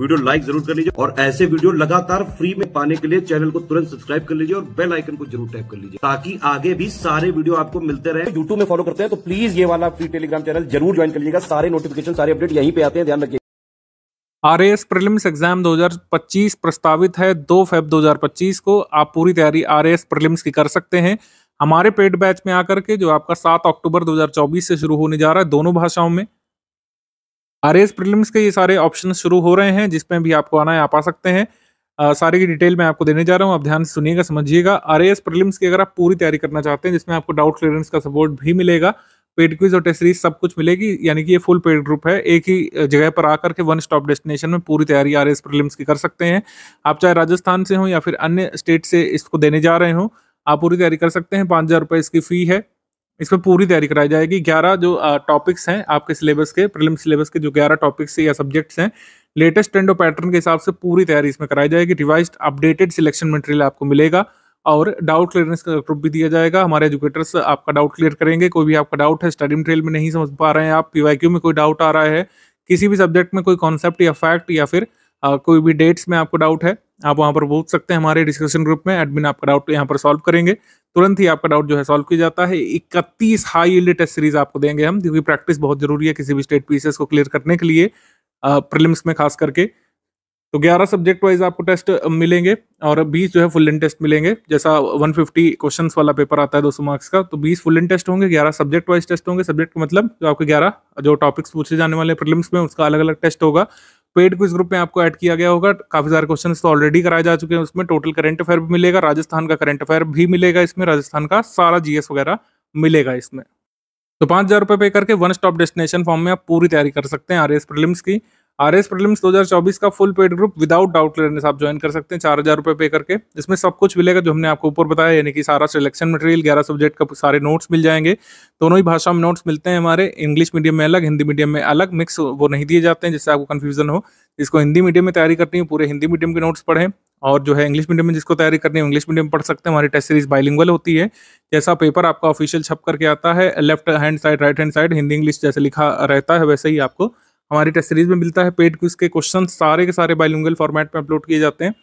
video like जरूर कर लीजिए और ऐसे वीडियो लगातार फ्री में पाने के लिए चैनल को तुरंत सब्सक्राइब कर लीजिए और बेल आइकन को जरूर टैप कर लीजिए ताकि आगे भी सारे वीडियो आपको मिलते रहे यूट्यूब में फॉलो करते हैं तो प्लीज ये वाला फ्री टेलीग्राम चैनल जरूर ज्वाइन कर लीजिएगा सारे नोटिफिकेशन सारे अपडेट यहीं पे आते हैं ध्यान रखिए आर एस प्रिलिम्स एग्जाम 2025 प्रस्तावित है 2 फेब 2025 को आप पूरी तैयारी आर एस प्रिलिम्स की कर सकते हैं हमारे पेड बैच में आकर के जो आपका 7 अक्टूबर 2024 से शुरू होने जा रहा है दोनों भाषाओं में आर एस प्रिलिम्स के ये सारे ऑप्शन शुरू हो रहे हैं जिसमें भी आपको आना है आप आ सकते हैं आ, सारे की डिटेल मैं आपको देने जा रहा हूँ आप ध्यान से सुनिएगा समझिएगा आर एस प्रिलिम्स की अगर आप पूरी तैयारी करना चाहते हैं जिसमें आपको डाउट क्लियरेंस का सपोर्ट भी मिलेगा पेड क्विज और टेस्ट सीरीज सब कुछ मिलेगी यानी कि ये फुल पेड ग्रुप है एक ही जगह पर आकर के वन स्टॉप डेस्टिनेशन में पूरी तैयारी आर एस प्रिलिम्स की कर सकते हैं आप चाहे राजस्थान से हों या फिर अन्य स्टेट से इसको देने जा रहे हों आप पूरी तैयारी कर सकते हैं पाँच हज़ार रुपये इसकी फ़ी है इसमें पूरी तैयारी कराई जाएगी ग्यारह जो टॉपिक्स हैं आपके सिलेबस के प्रिलिम सिलेबस के जो ग्यारह टॉपिक्स या सब्जेक्ट्स हैं लेटेस्ट ट्रेंड और पैटर्न के हिसाब से पूरी तैयारी इसमें कराई जाएगी रिवाइज अपडेटेड सिलेक्शन मटेरियल आपको मिलेगा और डाउट क्लियरेंस का ग्रुप भी दिया जाएगा हमारे एजुकेटर्स आपका डाउट क्लियर करेंगे कोई भी आपका डाउट है स्टडी मटेरियल में नहीं समझ पा रहे हैं आप पी में कोई डाउट आ रहा है किसी भी सब्जेक्ट में कोई कॉन्सेप्ट या फैक्ट या फिर आ, कोई भी डेट्स में आपको डाउट है आप वहाँ पर पूछ सकते हैं हमारे डिस्कशन ग्रुप में एडमिन आपका डाउट यहाँ पर सॉल्व करेंगे तुरंत ही आपका डाउट जो है सॉल्व किया जाता है इकतीस हाई यील्ड टेस्ट सीरीज आपको देंगे हम क्योंकि प्रैक्टिस बहुत जरूरी है किसी भी स्टेट पीसेस को क्लियर करने के लिए प्रिलिम्स में खास करके तो 11 सब्जेक्ट वाइज आपको टेस्ट मिलेंगे और 20 जो है फुल इन टेस्ट मिलेंगे जैसा 150 फिफ्टी क्वेश्चन वाला पेपर आता है 200 मार्क्स का तो 20 फुल इन टेस्ट होंगे 11 सब्जेक्ट वाइज टेस्ट होंगे सब्जेक्ट का मतलब जो आपके 11 जो टॉपिक्स पूछे जाने वाले प्रीलिम्स में उसका अलग अलग टेस्ट होगा पेड क्विज ग्रुप में आपको ऐड किया गया होगा काफी सारे क्वेश्चन तो ऑलरेडी कराए जा चुके हैं उसमें टोटल करंट अफेयर भी मिलेगा राजस्थान का करंट अफेयर भी मिलेगा इसमें राजस्थान का सारा जीएस वगैरह मिलेगा इसमें तो पांच हज़ार रुपए पे करके वन स्टॉप डेस्टिनेशन फॉर्म में आप पूरी तैयारी कर सकते हैं आर एस प्रिलिम्स की आर एस हजार चौबीस का full paid group without doubt clearance आप ज्वाइन कर सकते हैं चार हजार रुपये पे करके इसमें सब कुछ मिलेगा जो हमने आपको ऊपर बताया यानी कि सारा सिलेक्शन मटेरियल ग्यारह सब्जेक्ट का सारे नोट्स मिल जाएंगे दोनों ही भाषा में नोट्स मिलते हैं हमारे इंग्लिश मीडियम में अलग हिंदी मीडियम में अलग मिक्स वो नहीं दिए जाते हैं जिससे आपको कन्फ्यूजन हो जिसको हिंदी मीडियम में तैयारी करनी है पूरे हिंदी मीडियम के नोट्स पढ़ें और जो है इंग्लिश मीडियम में जिसको तैयारी करनी है इंग्लिश मीडियम पढ़ सकते हैं हमारी टेस्ट सीरीज बाइलिंगल होती है जैसा पेपर आपका ऑफिशियल छप करके आता है left hand side right hand side Hindi English जैसे लिखा रहता है वैसे ही आपको हमारी टेस्ट सीरीज में मिलता है पेड क्विज के क्वेश्चन सारे के सारे बायलिंगुअल फॉर्मेट में अपलोड किए जाते हैं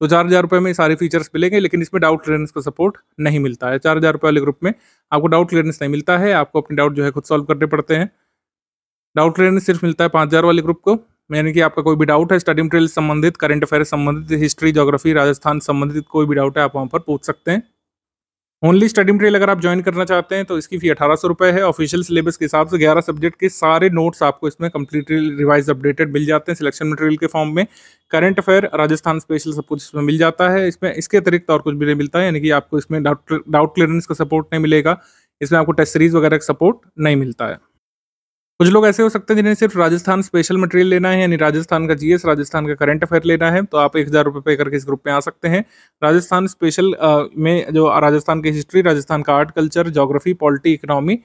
तो चार हज़ार रुपये में सारे फीचर्स मिलेंगे लेकिन इसमें डाउट क्लियरेंस का सपोर्ट नहीं मिलता है चार हज़ार रुपये वाले ग्रुप में आपको डाउट क्लियरेंस नहीं मिलता है आपको अपने डाउट जो है खुद सॉल्व करने पड़ते हैं डाउट क्लियरेंस सिर्फ मिलता है पाँच हज़ार वाले ग्रुप को यानी कि आपका कोई भी डाउट है स्टडी मटेरियल संबंधित करंट अफेयर संबंधित हिस्ट्री जोग्राफी राजस्थान संबंधित कोई भी डाउट है आप वहाँ पर पूछ सकते हैं ओनली स्टडी मटेरियल अगर आप ज्वाइन करना चाहते हैं तो इसकी फी अठारह सौ रुपये है ऑफिशियल सिलेबस के हिसाब से ग्यारह सब्जेक्ट के सारे नोट्स आपको इसमें कम्प्लीटली रिवाइज अपडेटेड मिल जाते हैं सिलेक्शन मटेरियल के फॉर्म में करंट अफेयर राजस्थान स्पेशल सब कुछ इसमें मिल जाता है इसमें इसके अतिरिक्त और कुछ भी नहीं मिलता है यानी कि आपको इसमें डाउट डाउट क्लियरेंस का सपोर्ट नहीं मिलेगा इसमें आपको टेस्ट सीरीज वगैरह का सपोर्ट नहीं मिलता है कुछ लोग ऐसे हो सकते हैं जिन्हें सिर्फ राजस्थान स्पेशल मटेरियल लेना है यानी राजस्थान का जीएस राजस्थान का करंट अफेयर लेना है तो आप एक हज़ार रुपये पे करके इस ग्रुप में आ सकते हैं राजस्थान स्पेशल में जो राजस्थान की हिस्ट्री राजस्थान का art culture geography polity economy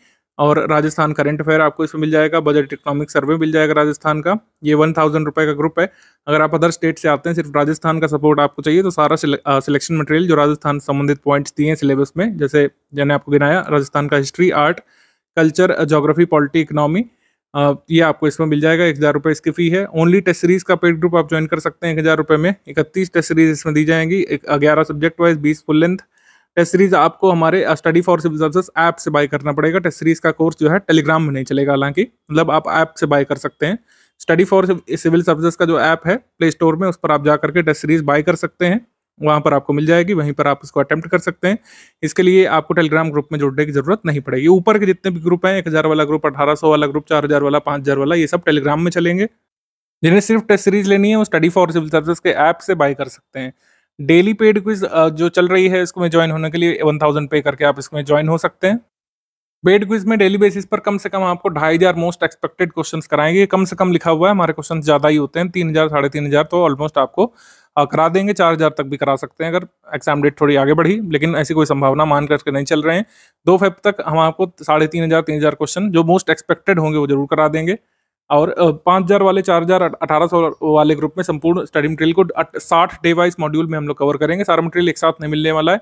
और राजस्थान करंट अफेयर आपको इसमें मिल जाएगा बजट इकोनॉमिक सर्वे मिल जाएगा राजस्थान का ये वन थाउजेंड रुपये का ग्रुप है अगर आप अदर स्टेट से आते हैं सिर्फ राजस्थान का सपोर्ट आपको चाहिए तो सारा सिलेक्शन मटेरियल जो राजस्थान संबंधित पॉइंट्स दिए हैं सिलेबस में जैसे जैसे आपको गिनाया राजस्थान का history art culture geography polity economy ये आपको इसमें मिल जाएगा एक हज़ार रुपये इसकी फ़ी है ओनली टेस्ट सीरीज़ का पेड ग्रुप आप ज्वाइन कर सकते हैं एक हज़ार रुपये में इकतीस टेस्ट सीरीज़ इसमें दी जाएंगी एक ग्यारह सब्जेक्ट वाइज बीस फुल लेंथ टेस्ट सीरीज़ आपको हमारे study for civil service app से बाय करना पड़ेगा टेस्ट सीरीज़ का कोर्स जो है टेलीग्राम में नहीं चलेगा हालांकि मतलब आप ऐप से बाय कर सकते हैं स्टडी फॉर सिविल सर्विसेज का जो ऐप है प्ले स्टोर में उस पर आप जा करके टेस्ट सीरीज़ बाय कर सकते हैं वहाँ पर आपको मिल जाएगी वहीं पर आप उसको अटैम्प्ट कर सकते हैं इसके लिए आपको टेलीग्राम ग्रुप में जुड़ने की जरूरत नहीं पड़ेगी ऊपर के जितने भी ग्रुप हैं एक हज़ार वाला ग्रुप अठारह सौ वाला ग्रुप चार हज़ार वाला पाँच हज़ार वाला ये सब टेलीग्राम में चलेंगे जिन्हें सिर्फ टेस्ट सीरीज लेनी है वो स्टडी फॉर सिविल सर्विस के ऐप से बाय कर सकते हैं डेली पेड क्विज जो चल रही है इसको में ज्वाइन होने के लिए वन थाउजेंड पे करके आप इसमें ज्वाइन हो सकते हैं पेड क्विज में डेली बेसिस पर कम से कम आपको ढाई हज़ार मोस्ट एक्सपेक्टेड क्वेश्चन कराएंगे कम से कम लिखा हुआ है हमारे क्वेश्चन ज़्यादा ही होते हैं तीन हज़ार साढ़े तीन हज़ार तो ऑलमोस्ट आपको हाँ, करा देंगे चार हज़ार तक भी करा सकते हैं अगर एग्जाम डेट थोड़ी आगे बढ़ी लेकिन ऐसी कोई संभावना मान करके नहीं चल रहे हैं दो फेब तक हम आपको साढ़े तीन हज़ार तीन हज़ार क्वेश्चन जो मोस्ट एक्सपेक्टेड होंगे वो जरूर करा देंगे और पाँच हज़ार वाले चार हज़ार अठारह सौ वाले ग्रुप में संपूर्ण स्टडी मटेरियल को साठ डे वाइज मॉड्यूल में हम लोग कवर करेंगे सारा मटेरियल एक साथ नहीं मिलने वाला है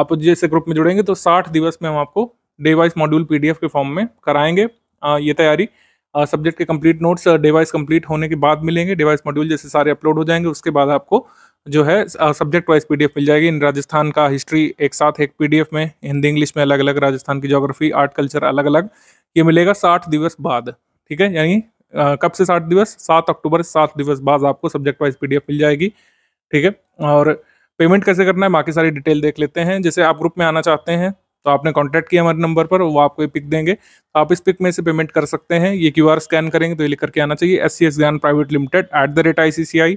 आप जैसे ग्रुप में जुड़ेंगे तो साठ दिवस में हम आपको डे वाइज मॉड्यूल पीडीएफ के फॉर्म में कराएंगे ये तैयारी सब्जेक्ट के कंप्लीट नोट्स डिवाइस कंप्लीट होने के बाद मिलेंगे डिवाइस मॉड्यूल जैसे सारे अपलोड हो जाएंगे उसके बाद आपको जो है सब्जेक्ट वाइज पीडीएफ मिल जाएगी इन राजस्थान का हिस्ट्री एक साथ एक पीडीएफ में हिंदी इंग्लिश में अलग अलग राजस्थान की जोग्राफी आर्ट कल्चर अलग अलग ये मिलेगा साठ दिवस बाद ठीक है यानी कब से साठ दिवस सात अक्टूबर से सात दिवस बाद आपको सब्जेक्ट वाइज पी मिल जाएगी ठीक है और पेमेंट कैसे करना है बाकी सारी डिटेल देख लेते हैं जैसे आप ग्रुप में आना चाहते हैं तो आपने कॉन्टैक्ट किया हमारे नंबर पर वो आपको ये पिक देंगे तो आप इस पिक में से पेमेंट कर सकते हैं ये क्यू स्कैन करेंगे तो ये लिख करके आना चाहिए S C S Gyan private limited at the rate I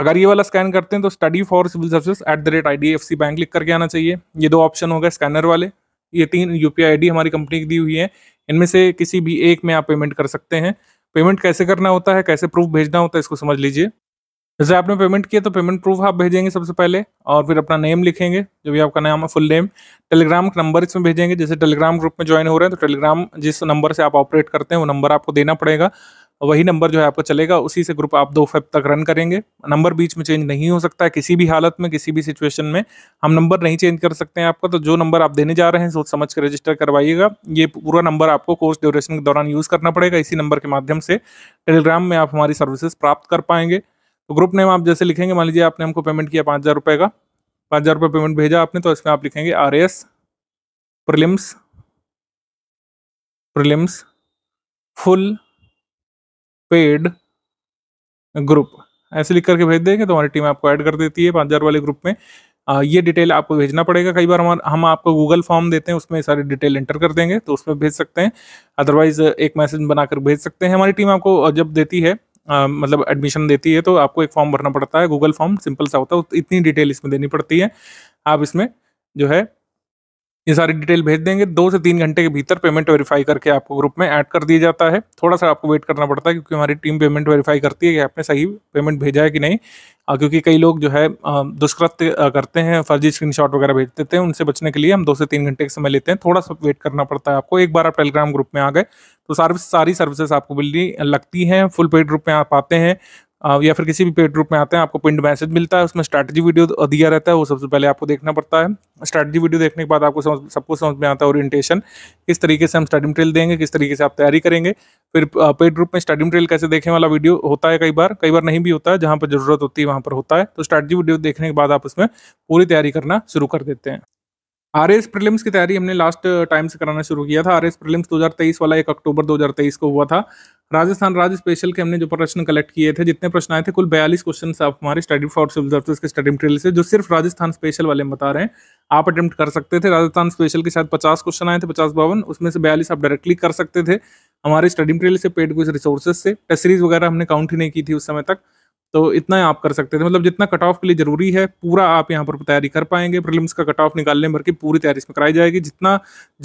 अगर ये वाला स्कैन करते हैं तो study for civil service at the rate I bank लिख करके आना चाहिए ये दो ऑप्शन हो गए स्कैनर वाले ये तीन यू पी हमारी कंपनी की दी हुई है इनमें से किसी भी एक में आप पेमेंट कर सकते हैं पेमेंट कैसे करना होता है कैसे प्रूफ भेजना होता है इसको समझ लीजिए जैसे आपने पेमेंट किया तो पेमेंट प्रूफ आप भेजेंगे सबसे पहले और फिर अपना नेम लिखेंगे जो भी आपका नाम है फुल नेम टेलीग्राम का नंबर इसमें भेजेंगे जैसे टेलीग्राम ग्रुप में ज्वाइन हो रहे हैं तो टेलीग्राम जिस नंबर से आप ऑपरेट करते हैं वो नंबर आपको देना पड़ेगा वही नंबर जो है आपको चलेगा उसी से ग्रुप आप दो फेब तक रन करेंगे नंबर बीच में चेंज नहीं हो सकता है किसी भी हालत में किसी भी सिचुएशन में हम नंबर नहीं चेंज कर सकते हैं आपका तो जो नंबर आप देने जा रहे हैं सोच समझ कर रजिस्टर करवाइएगा ये पूरा नंबर आपको कोर्स ड्यूरेशन के दौरान यूज़ करना पड़ेगा इसी नंबर के माध्यम से टेलीग्राम में आप हमारी सर्विसेज प्राप्त कर पाएंगे तो ग्रुप नेम आप जैसे लिखेंगे मान लीजिए आपने हमको पेमेंट किया पाँच हज़ार रुपये का पाँच हज़ार रुपये पेमेंट भेजा आपने तो इसमें आप लिखेंगे R S prelims prelims full paid group ऐसे लिख करके भेज देंगे तो हमारी टीम आपको ऐड कर देती है पाँच हज़ार वाले ग्रुप में आ, ये डिटेल आपको भेजना पड़ेगा कई बार हम हम आपको गूगल फॉर्म देते हैं उसमें सारी डिटेल एंटर कर देंगे तो उसमें भेज सकते हैं अदरवाइज़ एक मैसेज बनाकर भेज सकते हैं हमारी टीम आपको जब देती है आ, मतलब एडमिशन देती है तो आपको एक फॉर्म भरना पड़ता है गूगल फॉर्म सिंपल सा होता है तो इतनी डिटेल इसमें देनी पड़ती है आप इसमें जो है ये सारी डिटेल भेज देंगे दो से तीन घंटे के भीतर पेमेंट वेरीफाई करके आपको ग्रुप में ऐड कर दिया जाता है थोड़ा सा आपको वेट करना पड़ता है क्योंकि हमारी टीम पेमेंट वेरीफाई करती है कि आपने सही पेमेंट भेजा है कि नहीं क्योंकि कई लोग जो है दुष्कृत्य करते हैं फर्जी स्क्रीनशॉट वगैरह भेज देते हैं उनसे बचने के लिए हम दो से तीन घंटे का समय लेते हैं थोड़ा सा वेट करना पड़ता है आपको एक बार आप टेलीग्राम ग्रुप में आ गए तो सर्विस सारी सर्विसेज आपको मिलनी लगती हैं फुल पेड ग्रुप में आप आते हैं या फिर किसी भी पेड ग्रुप में आते हैं आपको पिंड मैसेज मिलता है उसमें स्ट्रैटेजी वीडियो दिया रहता है वो सबसे पहले आपको देखना पड़ता है स्ट्रैटेजी वीडियो देखने के बाद आपको समझ सबको समझ में आता है ओरिएंटेशन किस तरीके से हम स्टडी मटेरियल देंगे किस तरीके से आप तैयारी करेंगे फिर पेड ग्रुप में स्टडी मटेरियल कैसे देखने वाला वीडियो होता है कई बार कई बार नहीं भी होता है जहाँ पर ज़रूरत होती है वहाँ पर होता है तो स्ट्रैटेजी वीडियो देखने के बाद आप उसमें पूरी तैयारी करना शुरू कर देते हैं आर एस प्रिलिम्स की तैयारी हमने लास्ट टाइम uh, से कराना शुरू किया था आर एस प्रिलिम्स 2023 वाला एक अक्टूबर 2023 को हुआ था राजस्थान राज्य स्पेशल के हमने जो प्रश्न कलेक्ट किए थे जितने प्रश्न आए थे कुल बयालीस क्वेश्चन आप हमारे स्टडी फॉर सिविल सर्विस के स्टडी मटेरियल से जो सिर्फ राजस्थान स्पेशल वाले हम बता रहे हैं आप अटेम्प्ट कर सकते थे राजस्थान स्पेशल के शायद पचास क्वेश्चन आए थे पचास बावन उसमें से बयालीस आप डायरेक्टली कर सकते थे हमारे स्टडी मटेरियल से पेड कुछ रिसोर्सेज से टेस्ट सीरीज वगैरह हमने काउंट ही नहीं की थी उस समय तक तो इतना आप कर सकते थे मतलब जितना कट ऑफ के लिए जरूरी है पूरा आप यहाँ पर तैयारी कर पाएंगे प्रिलिम्स का कट ऑफ निकालने भर की पूरी तैयारी इसमें कराई जाएगी जितना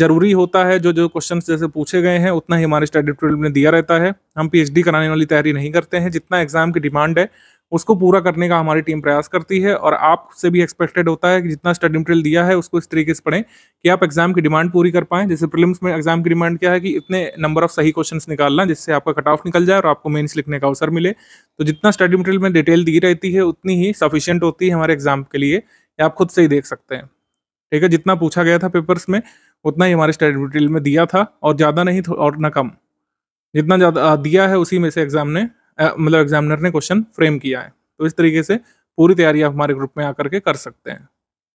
जरूरी होता है जो जो क्वेश्चन जैसे पूछे गए हैं उतना ही हमारे स्टडी ट्वेल्व में दिया रहता है हम पी कराने वाली तैयारी नहीं करते हैं जितना एग्जाम की डिमांड है उसको पूरा करने का हमारी टीम प्रयास करती है और आपसे भी एक्सपेक्टेड होता है कि जितना स्टडी मटेरियल दिया है उसको इस तरीके से पढ़ें कि आप एग्जाम की डिमांड पूरी कर पाएं जैसे प्रिलिम्स में एग्जाम की डिमांड क्या है कि इतने नंबर ऑफ सही क्वेश्चन निकालना जिससे आपका कट ऑफ निकल जाए और आपको मेन्स लिखने का अवसर मिले तो जितना स्टडी मटेरियल में डिटेल दी रहती है उतनी ही सफिशियंट होती है हमारे एग्जाम के लिए आप खुद से ही देख सकते हैं ठीक है जितना पूछा गया था पेपर्स में उतना ही हमारे स्टडी मटेरियल में दिया था और ज़्यादा नहीं और ना कम जितना ज़्यादा दिया है उसी में से एग्ज़ाम ने मतलब एग्जामिनर ने क्वेश्चन फ्रेम किया है तो इस तरीके से पूरी तैयारी आप हमारे ग्रुप में आकर के कर सकते हैं